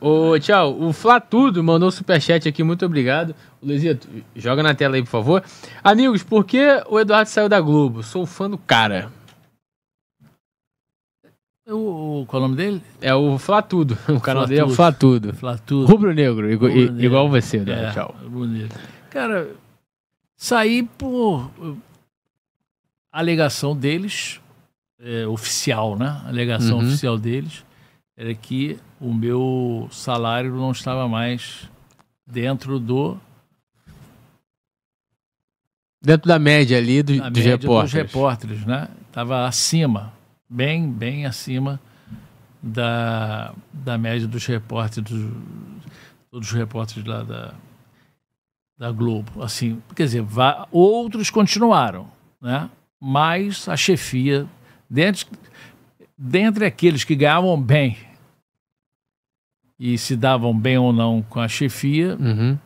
Ô, tchau. O Flatudo mandou um superchat aqui, muito obrigado. Luizito, joga na tela aí, por favor. Amigos, por que o Eduardo saiu da Globo? Sou fã do cara. É o, qual é o nome dele? É o Flatudo. O canal Flatudo. dele é o Flatudo. Flatudo. Rubro Negro, igual, Rubro igual você, Eduardo. É, tchau. Cara, saí por alegação deles, é, oficial, né? Alegação uhum. oficial deles era que o meu salário não estava mais dentro do dentro da média ali do, dos média repórteres. Dos repórteres, né? Tava acima, bem, bem acima da, da média dos repórteres dos, todos os repórteres lá da da Globo, assim, quer dizer, vá, outros continuaram, né? Mas a chefia dentro dentre aqueles que ganhavam bem e se davam bem ou não com a chefia. Uhum.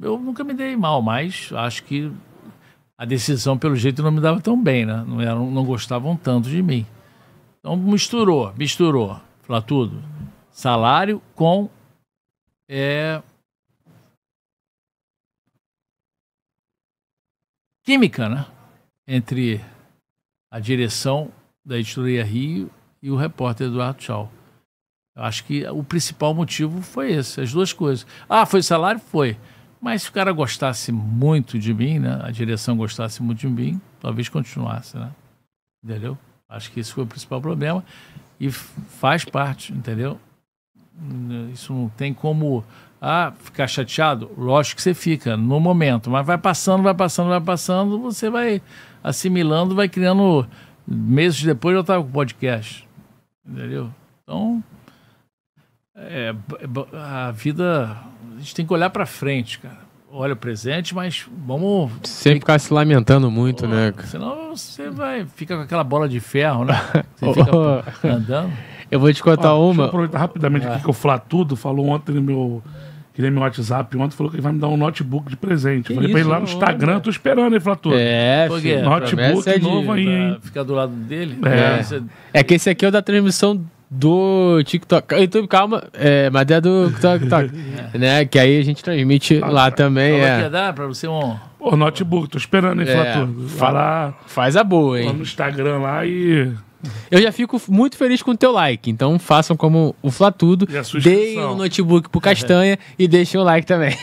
Eu nunca me dei mal, mas acho que a decisão, pelo jeito, não me dava tão bem, né? Não, eram, não gostavam tanto de mim. Então misturou, misturou, falar tudo. Salário com é, química, né? Entre a direção da editoria Rio e o repórter Eduardo Tchau. Eu acho que o principal motivo foi esse, as duas coisas. Ah, foi salário? Foi. Mas se o cara gostasse muito de mim, né? A direção gostasse muito de mim, talvez continuasse, né? Entendeu? Acho que esse foi o principal problema e faz parte, entendeu? Hum, isso não tem como ah, ficar chateado. Lógico que você fica no momento, mas vai passando, vai passando, vai passando, você vai assimilando, vai criando. Meses depois eu estava tá com o podcast, entendeu? Então é, a vida. A gente tem que olhar para frente, cara. Olha o presente, mas vamos. sempre ficar se lamentando muito, oh, né? Senão você vai. Fica com aquela bola de ferro, né? Você fica andando. Eu vou te contar oh, uma. aproveitar rapidamente aqui que o tudo falou ontem no meu. que nem meu WhatsApp ontem falou que ele vai me dar um notebook de presente. eu falei isso, pra ele lá no Instagram, tô esperando, ele É, filho, notebook é de, novo aí, hein? Ficar do lado dele. É. é. é que esse aqui é o da transmissão do TikTok. YouTube, calma, é, mas é do TikTok, é. né? Que aí a gente transmite ah, lá tá. também. Fala é. que dar pra você um. Ô, notebook, tô esperando, hein, é, Flatur? Fala. Faz a boa, hein? no Instagram lá e. Eu já fico muito feliz com o teu like, então façam como o Flatudo, deem o um notebook pro Castanha e deixem o like também.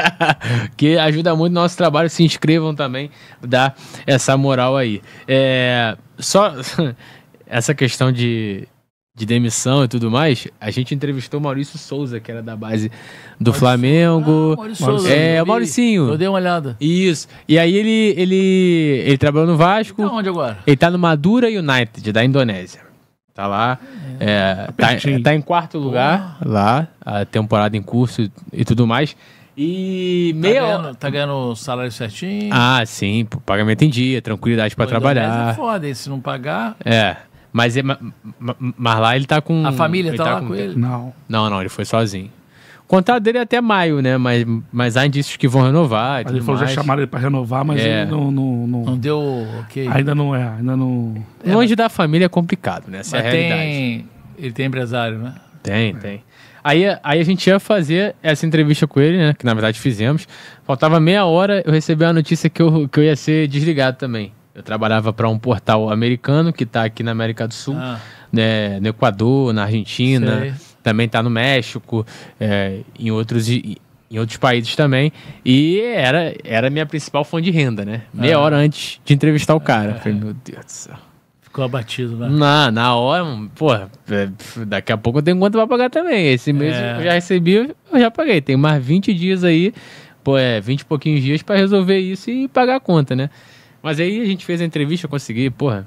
que ajuda muito o nosso trabalho, se inscrevam também, dá essa moral aí. É, só essa questão de, de demissão e tudo mais, a gente entrevistou o Maurício Souza, que era da base do Maurício, Flamengo. Ah, Maurício é, Souza. É, o Mauricinho. Eu dei uma olhada. Isso. E aí ele ele ele trabalhou no Vasco. tá onde agora? Ele tá no Madura United, da Indonésia. Tá lá. É, é, tá, tá, em quarto lugar lá, a temporada em curso e tudo mais. E tá meia ganhando, Tá ganhando salário certinho? Ah, sim, pagamento em dia, tranquilidade para é trabalhar. É foda, e se não pagar. É. Mas, é, mas lá ele tá com. A família tá, tá lá com, com ele? Não. Não, não, ele foi sozinho. O contrato dele é até maio, né? Mas, mas há indícios que vão renovar. ele falou mais. já chamaram ele para renovar, mas é. ele não, não, não. Não deu ok. Ainda não é, ainda não. É, Longe da família é complicado, né? Essa é a realidade. Tem... Ele tem empresário, né? Tem, é. tem. Aí, aí a gente ia fazer essa entrevista com ele, né? Que na verdade fizemos. Faltava meia hora, eu recebi a notícia que eu, que eu ia ser desligado também. Eu trabalhava para um portal americano que está aqui na América do Sul, ah. né, no Equador, na Argentina, Sei. também está no México, é, em outros em outros países também. E era era minha principal fonte de renda, né? Meia ah. hora antes de entrevistar o cara. É. Falei, meu Deus do céu. Ficou abatido, né? Na, na hora, pô, é, daqui a pouco eu tenho conta para pagar também. Esse mês é. eu já recebi, eu já paguei. Tem mais 20 dias aí, pô, é, 20 e pouquinhos dias para resolver isso e pagar a conta, né? Mas aí a gente fez a entrevista, eu consegui, porra,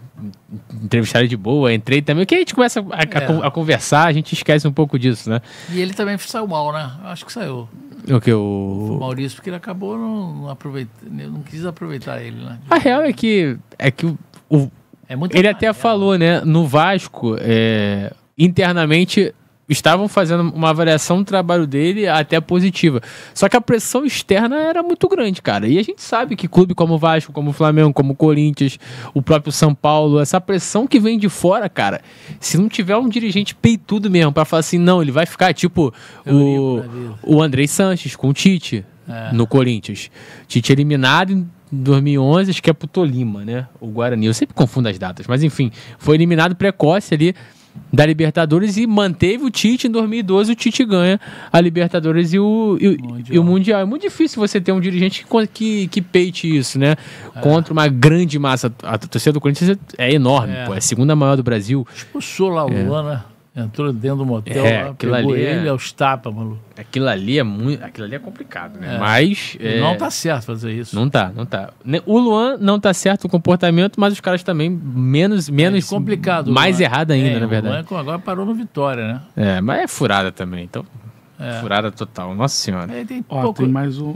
entrevistar de boa, entrei também. Que a gente começa a, a, é. a, conversar, a gente esquece um pouco disso, né? E ele também saiu mal, né? Acho que saiu. O que? O, o Maurício, porque ele acabou não, não, não quis aproveitar ele, né? A real é que, é que o, é ele até falou, né? No Vasco, é, internamente estavam fazendo uma avaliação do trabalho dele até positiva. Só que a pressão externa era muito grande, cara. E a gente sabe que clube como o Vasco, como o Flamengo, como o Corinthians, o próprio São Paulo, essa pressão que vem de fora, cara, se não tiver um dirigente peitudo mesmo para falar assim, não, ele vai ficar tipo o, o Andrei Sanches com o Tite é. no Corinthians. Tite eliminado em 2011, acho que é pro Tolima, né? O Guarani. Eu sempre confundo as datas, mas enfim, foi eliminado precoce ali da Libertadores e manteve o Tite em 2012. O Tite ganha a Libertadores e o, e, mundial. E o mundial. É muito difícil você ter um dirigente que, que, que peite isso, né? É. Contra uma grande massa. A torcida do Corinthians é enorme, é. Pô, é a segunda maior do Brasil. Expulsou lá o é. Né? Entrou dentro do motel, é, lá, pegou ali ele é... aos tapas, maluco. Aquilo ali é muito. Aquilo ali é complicado, né? É. Mas. É... Não tá certo fazer isso. Não tá, não tá. O Luan não tá certo o comportamento, mas os caras também menos. É menos complicado. Mais Luan. errado ainda, é, na verdade. O Luan agora parou no Vitória, né? É, mas é furada também, então é. Furada total, nossa senhora. É, tem, Ó, pouco, tem mais um.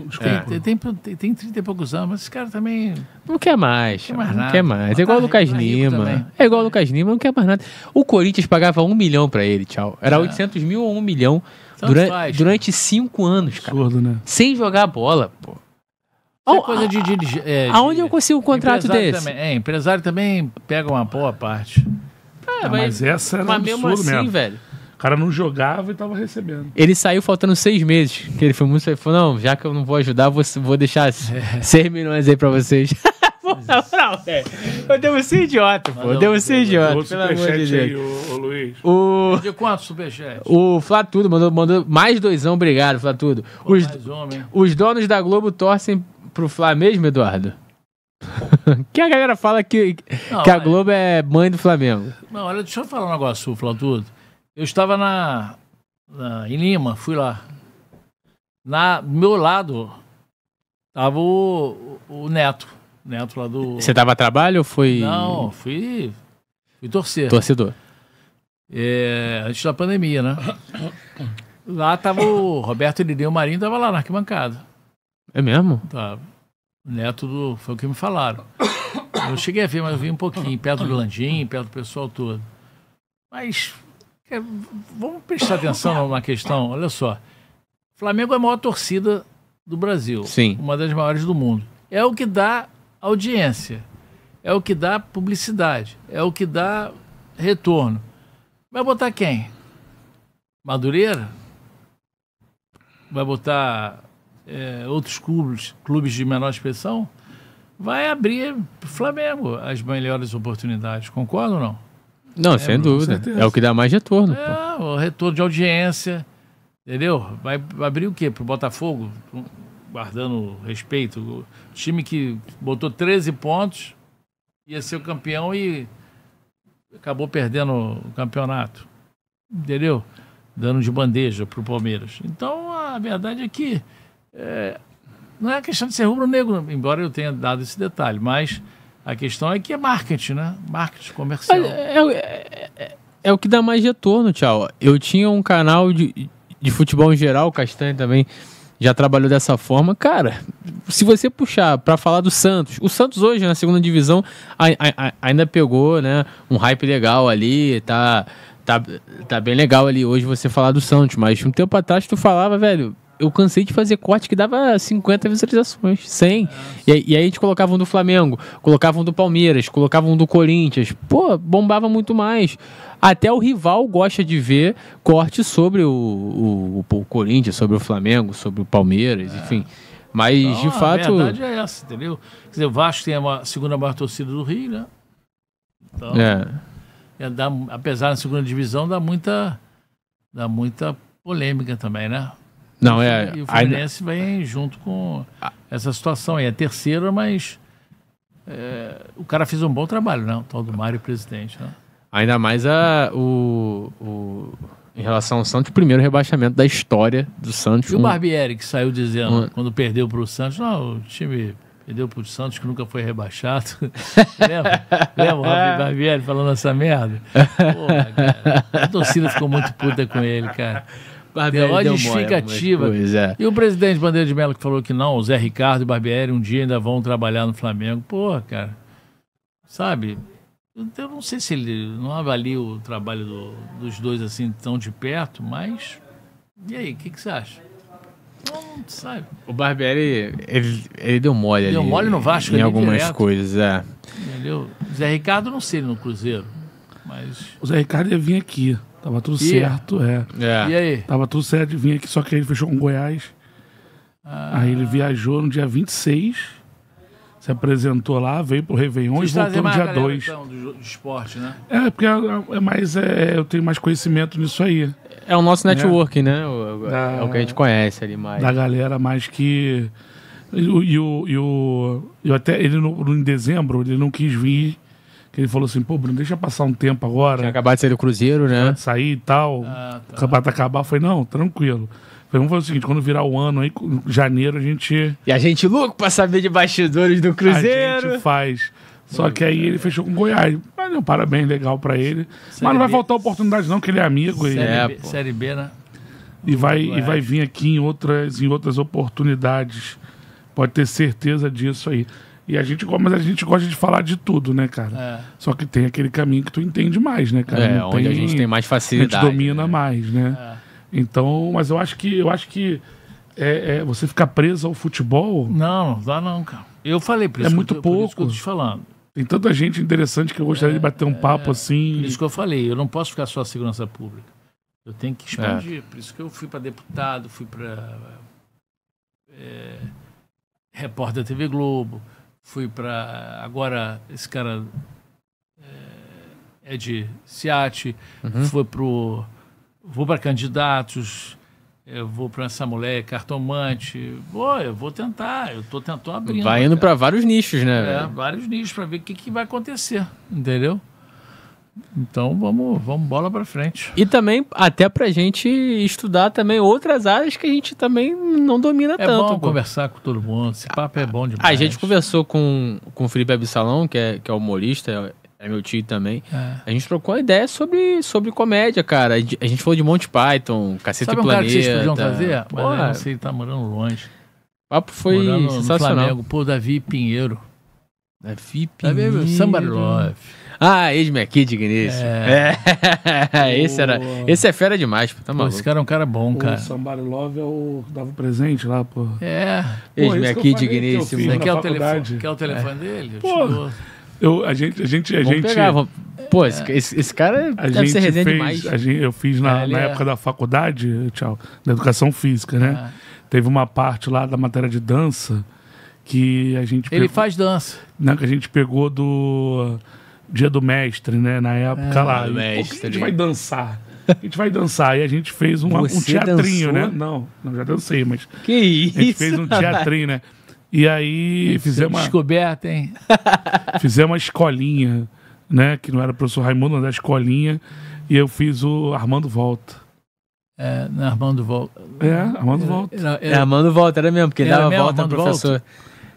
Tem, tem, tem, tem 30 e poucos anos, mas esse cara também. Não quer mais. Não, mais não quer mais. É tá igual o Lucas tá Lima. É igual o Lucas Lima, não quer mais nada. O Corinthians pagava um milhão pra ele, tchau. Era é. 800 mil ou um milhão durante, durante cinco anos, cara. Absurdo, né? Sem jogar bola, pô. Isso é coisa de, de, é, de, Aonde eu consigo um contrato desse? Também, é, empresário também pega uma boa parte. Ah, ah mas, mas, essa era mas um mesmo assim, mesmo. velho cara não jogava e tava recebendo. Ele saiu faltando seis meses. Ele foi muito. Ele falou: não, já que eu não vou ajudar, vou, vou deixar é. 6 milhões aí pra vocês. Pô, não, não, é. Eu devo ser idiota, pô. eu devo ser idiota, pelo amor de Deus. Aí, ô, Luiz. O... De quanto superchat? O tudo mandou, mandou mais doisão, obrigado, Flá Pô, os, um, os donos da Globo torcem pro Flá mesmo, Eduardo? que a galera fala que, não, que a Globo é mãe do Flamengo. Não, olha, deixa eu falar um negócio, Flá tudo eu estava na, na em Lima, fui lá. Na meu lado tava o, o, Neto, Neto lá do. Você tava a trabalho ou foi? Não, fui, fui torcer. Torcedor. É, antes da pandemia, né? Lá tava o Roberto Irineu Marinho, tava lá na arquibancada. É mesmo? Tava. Tá. Neto do. Foi o que me falaram. Eu cheguei a ver, mas eu vi um pouquinho, perto do Landim, perto do pessoal todo. Mas é, vamos prestar atenção numa questão. Olha só. Flamengo é a maior torcida do Brasil. Sim. Uma das maiores do mundo. É o que dá audiência. É o que dá publicidade. É o que dá retorno. Vai botar quem? Madureira? Vai botar é, outros clubes, clubes de menor expressão? Vai abrir para o Flamengo as melhores oportunidades. Concorda ou não? Não, é, sem dúvida. É o que dá mais retorno. É, pô. o retorno de audiência. Entendeu? Vai abrir o quê? Pro Botafogo? Guardando respeito. O time que botou 13 pontos ia ser o campeão e acabou perdendo o campeonato. Entendeu? Dando de bandeja pro Palmeiras. Então, a verdade é que é, não é questão de ser rubro-negro, embora eu tenha dado esse detalhe, mas a questão é que é marketing, né? Marketing comercial. É, é, é, é o que dá mais retorno, tchau. Eu tinha um canal de, de futebol em geral, o Castanho também já trabalhou dessa forma. Cara, se você puxar para falar do Santos, o Santos hoje na segunda divisão a, a, a, ainda pegou, né, um hype legal ali, tá, tá, tá bem legal ali hoje você falar do Santos, mas um tempo atrás tu falava, velho, eu cansei de fazer corte que dava 50 visualizações, 100. E, e, aí a gente colocava um do Flamengo, colocava um do Palmeiras, colocava um do Corinthians. Pô, bombava muito mais. Até o rival gosta de ver corte sobre o, o, o, o Corinthians, sobre o Flamengo, sobre o Palmeiras, é. enfim. Mas, então, de fato... A verdade é essa, entendeu? Quer dizer, o Vasco tem a segunda maior torcida do Rio, né? Então, é. É, dá, apesar da segunda divisão, dá muita, dá muita polêmica também, né? Não, é. E o Fluminense vem junto com ah. essa situação É terceiro, mas é, o cara fez um bom trabalho, não? Né? O tal do Mário Presidente, né? Ainda mais a, o, o, em relação ao Santos, o primeiro rebaixamento da história do Santos. E um... o Barbieri que saiu dizendo, um... quando perdeu para o Santos, não, o time perdeu para o Santos que nunca foi rebaixado. Lembra? Lembra o Barbieri falando essa merda? Porra, cara, a torcida ficou muito puta com ele, cara. Barbieri Deu, deu justificativa. é. E o presidente Bandeira de Mello que falou que não, o Zé Ricardo e o Barbieri um dia ainda vão trabalhar no Flamengo. Porra, cara. Sabe? Eu não sei se ele não avalia o trabalho do, dos dois assim tão de perto, mas. E aí, o que, que você acha? Não, sabe. O Barbieri, ele, ele deu mole ali. Deu mole no Vasco, Em algumas direto. coisas, é. Entendeu? Zé Ricardo, não sei ele no Cruzeiro, mas. O Zé Ricardo ia vir aqui. Tava tudo e... certo, é. é. E aí? Tava tudo certo de vir aqui, só que aí ele fechou com Goiás. Ah. Aí ele viajou no dia 26 se apresentou lá, veio pro Réveillon e voltou no dia 2. Então, do, do, esporte, né? É, porque é, é mais, é, eu tenho mais conhecimento nisso aí. É o nosso né? networking, né? né? O, da, é o que a gente conhece ali mais. Da galera mais que. E o. E eu até, ele no, em dezembro, ele não quis vir que ele falou assim, pô, Bruno, deixa passar um tempo agora. Tinha acabado de sair do Cruzeiro, né? Sair e tal. Ah, tá. de acabar. Eu falei, não, tranquilo. vamos fazer o seguinte, quando virar o ano aí, janeiro, a gente. E a gente louco pra saber de bastidores do Cruzeiro. A gente faz. Só que aí ele fechou com o Goiás. Mas deu parabéns, legal pra ele. Série Mas não vai B. faltar oportunidade, não, que ele é amigo. Série, ele, é, B, Série B, né? E vai, e vai vir aqui em outras, em outras oportunidades. Pode ter certeza disso aí. E a gente, mas a gente gosta de falar de tudo, né, cara? É. Só que tem aquele caminho que tu entende mais, né, cara? É, onde a gente tem mais facilidade. A gente domina né? mais, né? É. Então, mas eu acho que eu acho que é, é, você ficar preso ao futebol. Não, dá não, cara. Eu falei pra é isso. É muito que, pouco. Por isso que eu tô te falando. Tem tanta gente interessante que eu gostaria é, de bater um é, papo assim. Por isso que eu falei, eu não posso ficar só a segurança pública. Eu tenho que expandir. É. Por isso que eu fui para deputado, fui para repórter da TV Globo fui para. Agora, esse cara é, é de Ciate, uhum. foi pro. Vou para candidatos, eu vou para essa mulher cartomante. vou eu vou tentar, eu tô tentando abrir. Vai indo para vários nichos, né? É, vários nichos para ver o que, que vai acontecer, entendeu? Então vamos, vamos bola para frente. E também até para gente estudar também outras áreas que a gente também não domina é tanto. É bom pô. conversar com todo mundo, esse papo a, é bom demais. A gente conversou com, com o Felipe Absalão, que é, que é humorista, é, é meu tio também. É. A gente trocou uma ideia sobre, sobre comédia, cara. A gente falou de Monty Python, Cacete Sabe um Planeta. Sabe cara que vocês podiam fazer? Mas eu não sei, tá morando longe. O papo foi morando sensacional. No Flamengo, pô, Davi Pinheiro. É VIP. É mesmo? Love. Ah, Edme aqui, digníssimo. É. é. esse, era, esse é fera demais, pô. Tá pô, esse cara é um cara bom, cara. O Somebody Love é o. dava um presente lá, pô. É. Edme aqui, digníssimo. Né? Quer, o telefone, quer o telefone é. dele? pô. Tipo, eu, a gente, a gente, a gente. Pegar, vamos... Pô, é. esse, esse cara a deve gente ser resenha fez, demais. A gente, eu fiz na, na é. época da faculdade, tchau, da educação física, né? Teve uma parte lá da matéria de dança que a gente Ele pegou, faz dança. Né, que a gente pegou do Dia do Mestre, né? Na época é, lá. Mestre. E, a gente vai dançar. A gente vai dançar. E a gente fez uma, um teatrinho, né? dançou? né? Não, não, já dancei, mas. Que isso? A gente fez um teatrinho, né? E aí fizemos uma Descoberta, hein? fizemos uma escolinha, né? Que não era o professor Raimundo, mas era escolinha. E eu fiz o Armando Volta. É, não, Armando Volta. É, Armando Volta. Era, era, é, era, Armando Volta, era mesmo, porque ele dava mesmo, volta Armando professor. Volta?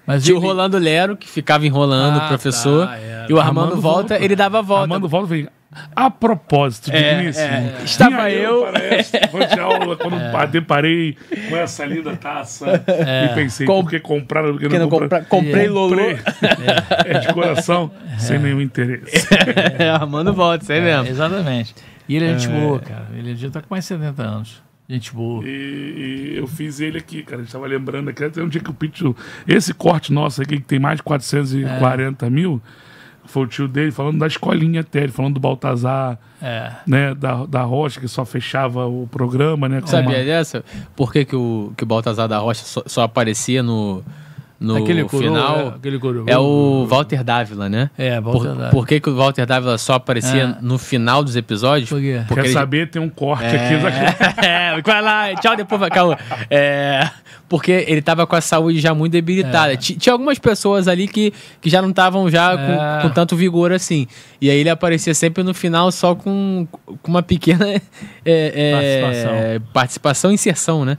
Mas Tinha o Rolando Lero, que ficava enrolando ah, o professor. Tá, é. E o Armando, Armando volta, volta, ele dava a volta. Armando volta vem. A propósito, é, é, estava eu. eu palestra, de aula, quando é. deparei com essa linda taça é. e pensei, com... que compraram, porque, porque não, não compra... comprei é. Lolo. É. de coração, é. sem nenhum interesse. É. É, Armando volta, isso aí mesmo. Exatamente. E ele é gente boa, cara. Ele já está com mais de 70 anos. Gente boa. E, e, eu fiz ele aqui, cara. A gente tava lembrando aqui. Até um dia que o Pichu. Esse corte nosso aqui, que tem mais de 440 é. mil, foi o tio dele falando da escolinha até, ele falando do Baltazar, é. né? Da, da Rocha, que só fechava o programa, né? Sabia uma... dessa? Por que, que, o, que o Baltazar da Rocha só, só aparecia no no aquele final. É, aquele é o Walter Dávila, né? É, Walter por, Dávila. Por que, que o Walter Dávila só aparecia é. no final dos episódios? Por quê? Porque Quer ele... saber, tem um corte é... aqui. Daqui. É, vai lá, tchau, depois vai, calma. É, porque ele tava com a saúde já muito debilitada. É. Tinha algumas pessoas ali que, que já não estavam já é. com, com, tanto vigor assim. E aí ele aparecia sempre no final só com, com uma pequena é, participação. participação, inserção, né?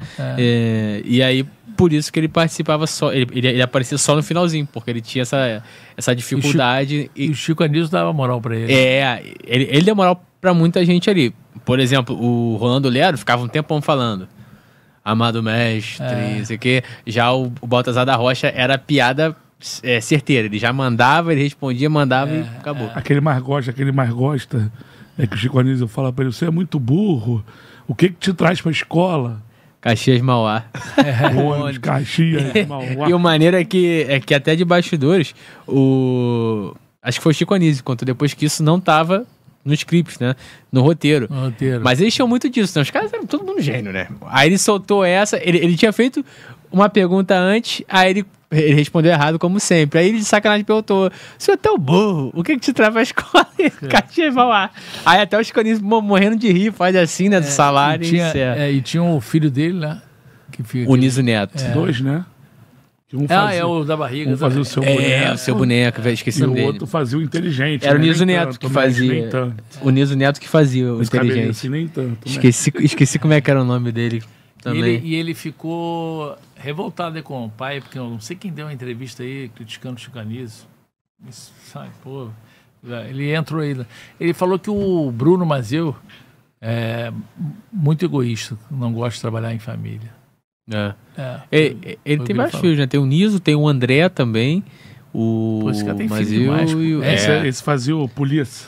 e aí por isso que ele participava só. Ele, ele, ele, aparecia só no finalzinho, porque ele tinha essa, essa dificuldade. E o Chico, e, o Chico Anísio dava moral pra ele. É, ele, ele deu moral pra muita gente ali. Por exemplo, o Rolando Lero ficava um tempão falando. Amado mestre, é. sei o quê. Já o, o Baltazar da Rocha era piada é, certeira. Ele já mandava, ele respondia, mandava é, e acabou. É. Aquele mais gosta, aquele mais gosta. É que o Chico Anísio fala pra ele: você é muito burro. O que que te traz pra escola? Caxias Mauá. É. boa ônibus, Caxias é. Mauá. e o maneiro é que, é que até de bastidores, o. Acho que foi o Chico Anísio, contou depois que isso não tava no script, né? No roteiro. No roteiro. Mas eles tinham muito disso, né? Os caras eram todo mundo gênio, né? Aí ele soltou essa, ele, ele tinha feito uma pergunta antes, aí ele ele respondeu errado, como sempre. Aí ele de sacanagem perguntou: Você é tão burro, o que que te traz pra escola? É. Cativar Aí até os canis morrendo de rir, faz assim, né? Do é, salário. E tinha, é, e tinha o filho dele lá. Né, que fica, o Niso Neto. É. Dois, né? Um ah, fazia, é o da barriga. Um fazia o seu é, boneco. É, o seu boneco, velho, esqueci o dele. E o outro fazia o inteligente. Era né? o Niso Neto tanto, que fazia. Nem tanto. O Niso Neto que fazia o Os inteligente. Assim, nem tanto, né? esqueci, esqueci como é que era o nome dele. Também. E ele, e ele ficou revoltado né, com o pai, porque eu não sei quem deu uma entrevista aí criticando o Chicanismo. Sai, pô. Ele entrou aí. Ele falou que o Bruno Mazeu é muito egoísta, não gosta de trabalhar em família. É. É, é, é ele, ele tem mais filhos, né? Tem o Niso, tem o André também. O Pô, esse cara tem Mazeu filho demais. E o... É. Esse, esse fazia o Polícia.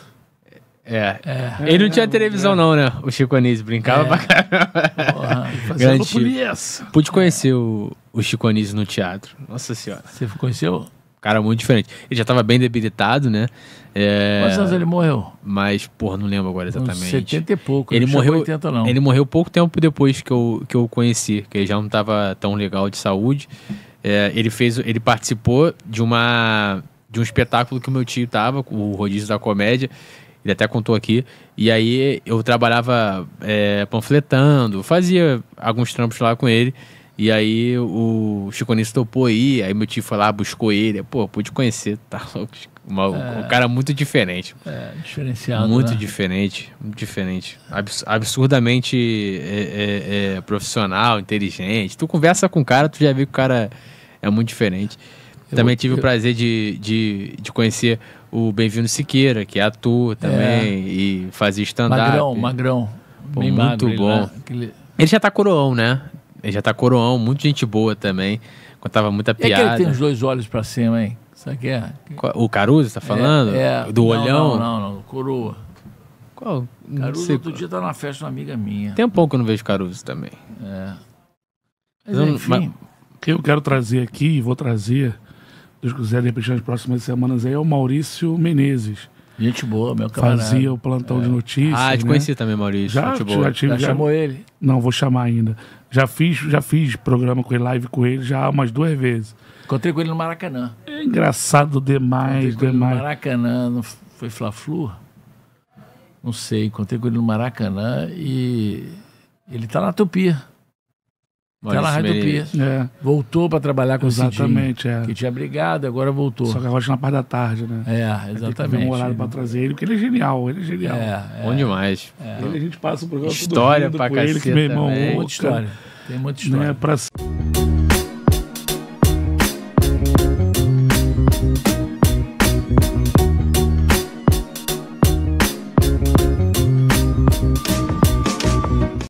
É. é. Ele não tinha é, televisão, é. não, né? O Chico Anísio brincava é. pra caramba. Porra, Pude conhecer o, o Chico Anísio no teatro. Nossa senhora. Você conheceu? Cara, muito diferente. Ele já tava bem debilitado, né? É... Quantos anos ele morreu? Mas, porra, não lembro agora exatamente. Uns 70 e pouco. Ele morreu 80, não. Ele morreu pouco tempo depois que eu, que eu conheci, que ele já não tava tão legal de saúde. É, ele fez, ele participou de uma de um espetáculo que o meu tio tava, o Rodízio da Comédia, ele até contou aqui. E aí eu trabalhava é, panfletando, fazia alguns trampos lá com ele. E aí o Chico Nisso topou aí aí meu tio foi lá, buscou ele. Pô, pude conhecer, tá uma, é, um cara muito diferente. É, diferenciado. Muito né? diferente, muito diferente. Abs, absurdamente é, é, é, profissional, inteligente. Tu conversa com o cara, tu já vê que o cara é muito diferente. Eu, Também tive eu... o prazer de, de, de conhecer o Bem-vindo Siqueira, que é atua também é. e fazia stand-up. Magrão, magrão. Pô, muito magro, bom. Né? Ele, ele já tá coroão, né? Ele já tá coroão, muita gente boa também. Contava muita piada. É que ele tem os dois olhos para cima, hein? Sabe que é? O Caruso, tá é, falando? É, é. Do não, olhão? Não, não, não, coroa. Qual? Caruso, sei. outro dia tá na festa de uma amiga minha. Tem um pouco que eu não vejo Caruso também. É. mas enfim... Mas... O que eu quero trazer aqui, e vou trazer, dos Cruzeiros nas próximas semanas aí é o Maurício Menezes. Gente boa, meu camarada. Fazia o plantão é. de notícias. Ah, te né? conheci também, Maurício. Já, Gente boa. já, tive, já, já chamou ele? Não, vou chamar ainda. Já fiz, já fiz programa com ele, live com ele, já umas duas vezes. Encontrei com ele no Maracanã. É engraçado demais, Encontrei demais. no Maracanã, não foi Fla-Flu? Não sei, encontrei com ele no Maracanã e ele tá na Tupia Aquela tá Rádio Pia. É. Voltou para trabalhar com exatamente, o Cidinho, é. que tinha brigado, agora voltou. Só que agora na parte da tarde, né? É, exatamente. um horário para trazer ele, porque ele é genial, ele é genial. É, é. Bom demais. É. Ele a gente passa o programa História todo pra com caceta ele, que meu irmão, Tem muita história. Tem muita né, história. Né, pra...